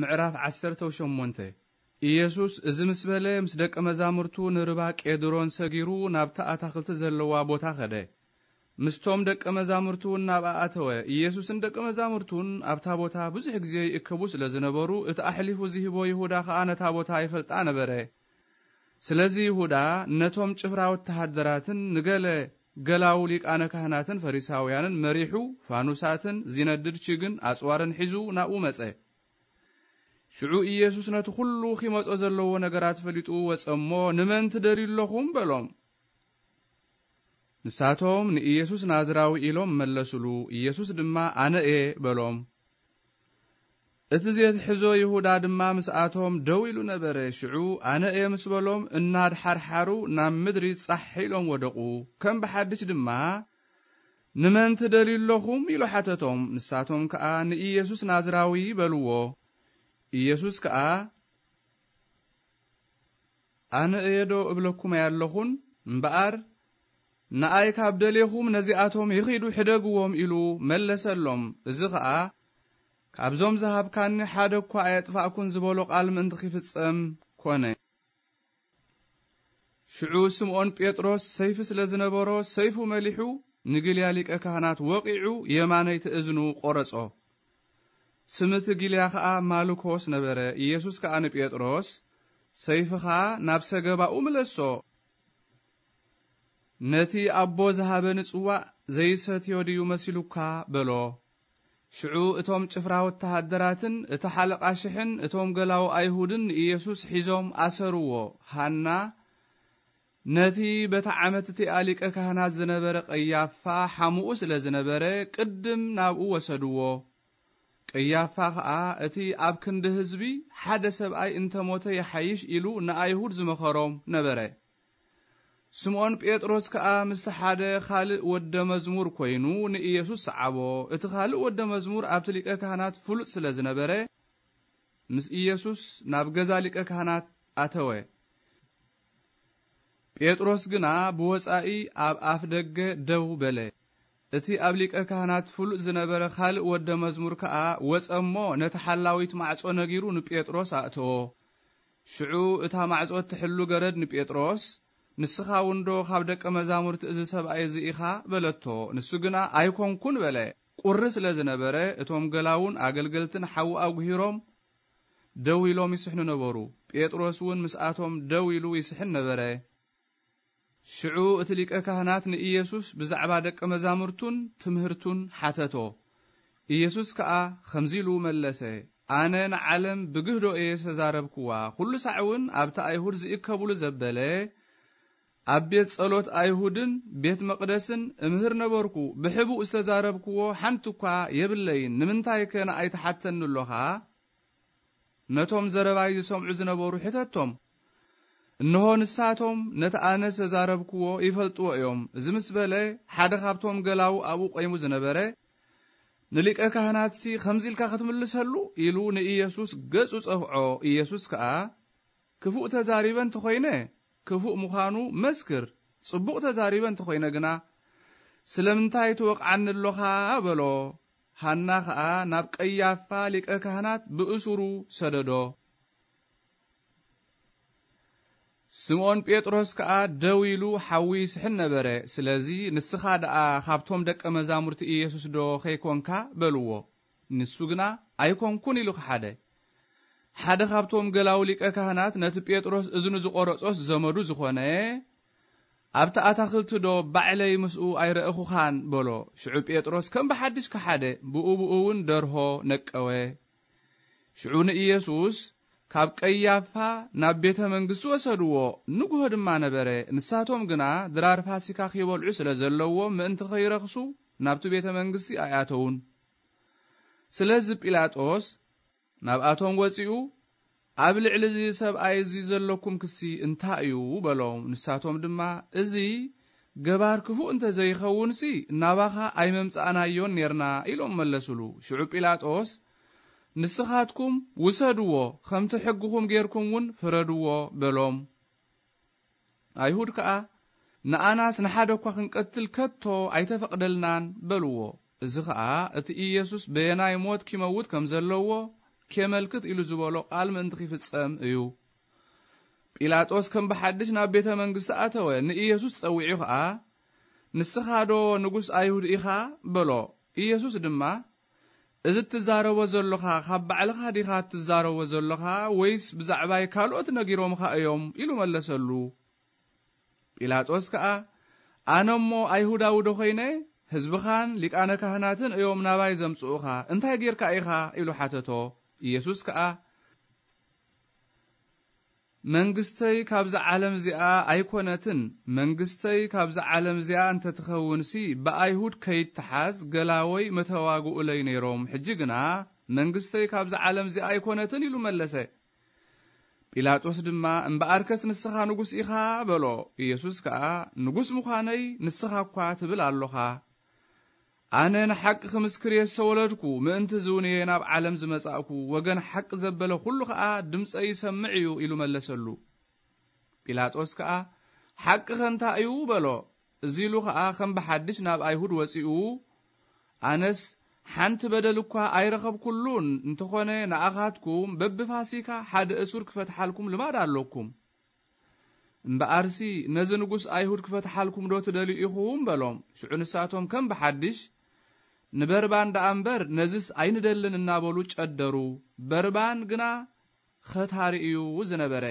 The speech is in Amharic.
ምዕራፍ 18 ኢየሱስ እዚ ምስ በለ ምስ ደቀ መዛሙርቱ ንርባ ቄድሮን ሰጊሩ ናብታ ኣታክልቲ ዘለዋ ቦታ ኸደ ምስቶም ደቀ መዛሙርቱ እውን ናብኣ ኣተወ ኢየሱስን ደቀ መዛሙርቱን ኣብታ ቦታ ብዙሕ ግዜ ይእከቡ ስለ ዝነበሩ እቲ ኣሕሊፉ ዝሂቦ ይሁዳ ኸዓ ነታ ቦታ ይፈልጣ ነበረ ስለዚ ይሁዳ ነቶም ጭፍራ ወተሃደራትን ንገለ ገላው ሊቃነ ካህናትን ፈሪሳውያንን መሪሑ ፋኑሳትን ዚነድድ ችግን ኣጽዋርን ሒዙ ናብኡ መጸ ሽዑ ኢየሱስ ነቲ ዅሉ ኺመጾ ዘለዎ ነገራት ፈሊጡ ወጸእሞ እሞ ንመን ትደሪለኹም በሎም ንሳቶም ንኢየሱስ ናዝራዊ ኢሎም መለሱሉ ኢየሱስ ድማ ኣነ እየ በሎም እቲ ዘትሕዞ ይሁዳ ድማ ምስኣቶም ደው ኢሉ ነበረ ሽዑ ኣነ እየ ምስ በሎም እናድሓርሓሩ ናብ ምድሪ ጻሕ ኢሎም ወደቑ ከም ብሓድሽ ድማ ንመን ትደሊለኹም ኢሉ ሓተቶም ንሳቶም ከዓ ንኢየሱስ ናዝራዊ በልዎ ኢየሱስ ከዓ ani እየዶ እብለኩም yaallኹን እምበኣር ንኣይ ካብ ደሌኹም ነዚኣቶም ይኺዱ ሕደግዎም ኢሉ መለሰሎም እዚ ኸዓ ካብዞም ዝሃብካኒ ሓደ እኳ ኣየጥፋእኩን ዝበሎ ቓል ምእንቲ ኺፍጸም ኰነ ሽዑ ስምዖን ጴጥሮስ ሰይፊ ስለ ዝነበሮ ሰይፉ መሊሑ ንግልያሊቀ ካህናት ወቒዑ የማነይቲ እዝኑ ቈረጾ ስምቲ እቲ ጊልያ ኸዓ ማልኮስ ነበረ ኢየሱስ ከዓ ንጴጥሮስ ሰይፍኻ ናብ ሰገባኡ ምለሶ ነቲ ኣቦ ዝሃበ ንጽዋዕ ዘይሰትዮ ድዩ መሲሉካ በሎ ሽዑ እቶም ጭፍራ ወተሃደራትን እቲ ሓለቓ ሽሕን እቶም ገላዊ ኣይሁድን ንኢየሱስ ሒዞም ኣሰርዎ ሃና ነቲ በታ ዓመት እቲ ኣሊቀ ካህናት ዝነበረ ቀያፋ ሓምኡ ስለ ዝነበረ ቅድም ናብኡ ወሰድዎ ቀያፋ ኸዓ እቲ ኣብ ክንዲ ህዝቢ ሓደ ሰብኣይ እንተሞተ የሓይሽ ኢሉ ንኣይሁድ ዝመኸሮም ነበረ ስምዖን ጴጥሮስ ከዓ ምስቲ ሓደ ኻልእ ወደ መዝሙር ኮይኑ ንኢየሱስ ሰዓቦ እቲ ኻልእ ወደ መዝሙር ኣብቲ ሊቀ ካህናት ፍሉጥ ስለ ዝነበረ ምስ ኢየሱስ ናብ ገዛ ሊቀ ካህናት ኣተወ ጴጥሮስ ግና ብወጻኢ ኣብ ኣፍ ደገ ደው በለ እቲ ኣብ ሊቀ ካህናት ፍሉጥ ዝነበረ ካልእ ወደ መዝሙር ከዓ ወፀ እሞ ነቲ ሓላዊት ማዕጾ ነጊሩ ንጴጥሮስ ኣእትዎ ሽዑ እታ ማዕጾ እትሕሉ ገረድ ንጴጥሮስ ንስኻ እውን ዶ ካብ ደቀ መዛሙርቲ እዚ ሰብኣይ እዚ ኢኻ በለቶ ንሱ ግና ኣይኮንኩን በለ ቁሪ ስለ ዝነበረ እቶም ገላውን ኣገልገልትን ሓዊ ኣጉሂሮም ደው ኢሎም ይስሕኑ ነበሩ ጴጥሮስ እውን ምስኣቶም ደው ኢሉ ይስሕን ነበረ ሽዑ እቲ ሊቀ ካህናት ንኢየሱስ ብዛዕባ ደቀ መዛሙርቱን ትምህርቱን ሓተቶ ኢየሱስ ከዓ ከምዚ ኢሉ መለሰ ኣነ ንዓለም ብግህዶ እየ ዝተዛረብክዋ ኩሉ ሳዕ እውን ኣብቲ ኣይሁድ ዝእከብሉ ዘበለ ኣብ ቤት ጸሎት ኣይሁድን ቤት መቕደስን እምህር ነበርኩ ብሕቡእ ዝተዛረብክዎ ሓንቲ እኳ የብለይን ንምንታይ ከ ንኣይተሓተኒ ኣሎኻ ነቶም ዘረባይ ዝሰምዑ ዝነበሩ ሕተቶም እንሆ ንሳቶም ነቲ ኣነ ዘዛረብክዎ ይፈልጥዎ እዮም እዚ ምስ በለ ሓደ ካብቶም ገላው ኣብኡ ቆይሙ ዝነበረ ንሊቀ ካህናትሲ ከምዚ ኢልካ ክትምልሰሉ ኢሉ ንኢየሱስ ገጹ ጸፍዖ ኢየሱስ ከዓ ክፉእ ተዛሪበ እንተ ኾይነ ክፉእ ምዃኑ መስክር ጽቡቕ ተዛሪበ እንተ ኾይነ ግና ስለምንታይ ትወቕዓኒ ኣሎኻ በሎ ሃና ኸዓ ናብ ቀያፋ ሊቀ ካህናት ብእስሩ ሰደዶ ስምኦን ጴጥሮስ ከኣ ደው ኢሉ ሓዊ ስሕን ነበረ ስለዚ ንስኻ ደኣ ኻብቶም ደቀ መዛሙርቲ ኢየሱስ ዶ ኸይኰንካ በልዎ ንሱ ግና ኣይኰንኩን ኢሉኸሓደ ሓደ ኻብቶም ገላውሊቀ ካህናት ነቲ ጴጥሮስ እዝንዝቘረጾስ ዘመዱ ዝዀነ ኣብቲ ኣታኽልቲዶ ባዕለይ ምስኡ ኣይረአኹኻን በሎ ሽዑ ጴጥሮስ ከም ብሓድሽ ካሓደ ብኡብኡእውን ደርሆ ነቀወ ሽዑ ንኢየሱስ ካብ ቀያፋ ናብ ቤተ መንግስቲ ወሰድዎ ንጉሆ ድማ ነበረ ንሳቶም ግና ድራር ፋሲካ ኺበልዑ ስለ ዘለዎ ምእንቲ ኸይረኽሱ ናብቲ ቤተ መንግስቲ ኣይኣተውን ስለዚ ጲላጦስ ናብኣቶም ወፂኡ ኣብ ልዕሊ እዚ ሰብኣይ እዚ ዘለኩም ክሲ እንታይ እዩ በሎም ንሳቶም ድማ እዚ ገባር ክፉእ እንተ ዘይኸውንሲ ናባኻ ኣይመምጻእናዮን ኔርና ኢሎም መለሱሉ ሽዑ ጲላጦስ ንስኻትኩም ውሰድዎ ከምቲ ሕግኹም ጌርኩም እውን ፍረድዎ በሎም ኣይሁድ ከዓ ንኣናስ ንሓደ እኳ ክንቀትል ከቶ ኣይተፈቕደልናን በልዎ እዚ ከዓ እቲ ኢየሱስ ብየናይ ሞት ኪመውት ከም ዘለዎ ኬመልክት ኢሉ ዝበሎ ቃል ምእንቲ ኺፍጸም እዩ ጲላጦስ ከም ብሓድሽ ናብ ቤተ መንግስቲ ኣተወ ንኢየሱስ ጸዊዑ ከዓ ንስኻ ዶ ንጉስ ኣይሁድ ኢኻ በሎ ኢየሱስ ድማ እዝ እትዛረቦ ዘሎኻ ኻብ ባዕልኻ ዲኻ እትዛረቦ ዘሎኻ ወይስ ብዛዕባይ ካልኦት ነጊሮምኻ እዮም ኢሉ መለሰሉ ጲላጦስ ከዓ ኣነ እሞ ኣይሁዳውዶ ኾይነ ሕዝብኻን ሊቃነ ካህናትን እዮም ናባይ ዘምጽኡኻ እንታይ ጌርካ ኢኻ ኢሉ ሓተቶ ኢየሱስ ከኣ መንግስተይ ካብዛ ዓለም እዚኣ ኣይኮነትን መንግስተይ ካብዛ ዓለም እዚኣ እንተትኸውንሲ ብኣይሁድ ከይትሓዝ ገላወይ መተዋግኡለይ ነይሮም ሕጂ ግና መንግስተይ ካብዛ ዓለም እዚኣ ኣይኮነትን ኢሉ መለሰ ጲላጦስ ድማ እምበኣርከስ ንስኻ ንጉስ ኢኻ በሎ ኢየሱስ ከዓ ንጉስ ምዃነይ ንስኻ እኳ ትብል ኣሎኻ ኣነ ንሓቂ ክምስክር የ ዝተወለድኩ ምእንቲ ዝውንየ ናብ ዓለም ዝመጻእኩ ወገን ሓቂ ዘበለ ዅሉ ኸኣ ድምፀ ይሰምዕ እዩ ኢሉ መለሰሉ ጲላጦስ ከኣ ሓቂ ኸንታ እዩ በሎ እዚ ኢሉ ኸኣ ከም ብሓድሽ ናብ ኣይሁድ ወፂኡ ኣነስ ሓንቲ በደል እኳ ኣይረኸብኩሉን እንተኾነ ንኣኻትኩም በብፋሲካ ሓደ እሱር ክፈትሓልኩም ልማድ ኣለኩም እምበኣርሲ ነዚ ንጉስ ኣይሁድ ክፈትሓልኩም ዶ ትደልዩ ኢኹም በሎም ሽዑ ንሳቶም ከም ብሓድሽ ንበርባን አንበር ነዝስ ኣይንደልን እናበሉ ጨደሩ በርባን ግና ኸታርእዩ ዝነበረ